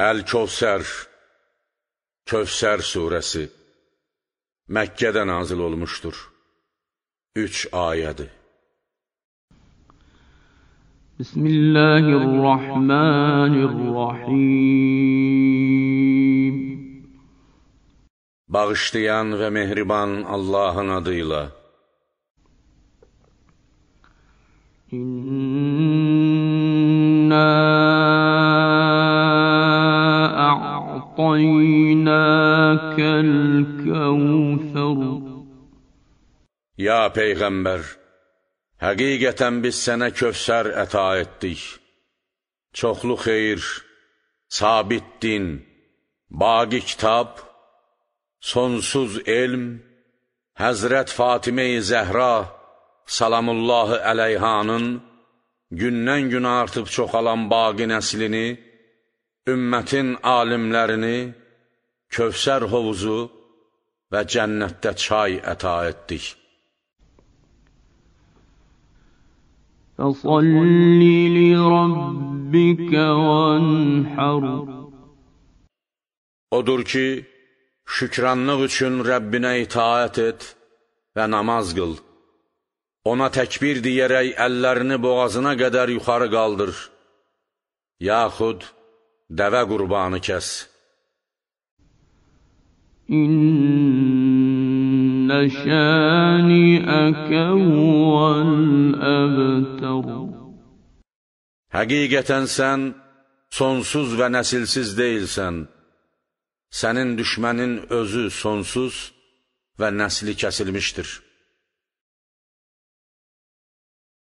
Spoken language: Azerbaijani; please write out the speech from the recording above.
Əl-Kovsər Kövsər surəsi Məkkədə nazil olmuşdur. Üç ayədir. Bismillahirrahmanirrahim Bağışlayan və mehriban Allahın adıyla İnna أَعْطَيْنَاكَ الْكَوْثَرُ Ya Peyğəmbər, həqiqətən biz sənə kövsər əta etdik. Çoxlu xeyir, sabit din, baqi kitab, sonsuz elm, Həzrət Fatimə-i Zəhra, salamullahı əleyhanın, gündən-günə artıb çoxalan baqi nəslini, ümmətin alimlərini Kövsər hovuzu və cənnətdə çay əta etdik. فَصَلِّ لِرَبِّكَ وَانْحَرْ Odur ki, şükranlıq üçün Rəbbinə itaət et və namaz qıl. Ona təkbir deyərək əllərini boğazına qədər yuxarı qaldır. Yaxud, dəvə qurbanı kəs. İnnə şəniəkə vəl əbtər Həqiqətən sən sonsuz və nəsilsiz deyilsən. Sənin düşmənin özü sonsuz və nəsli kəsilmişdir.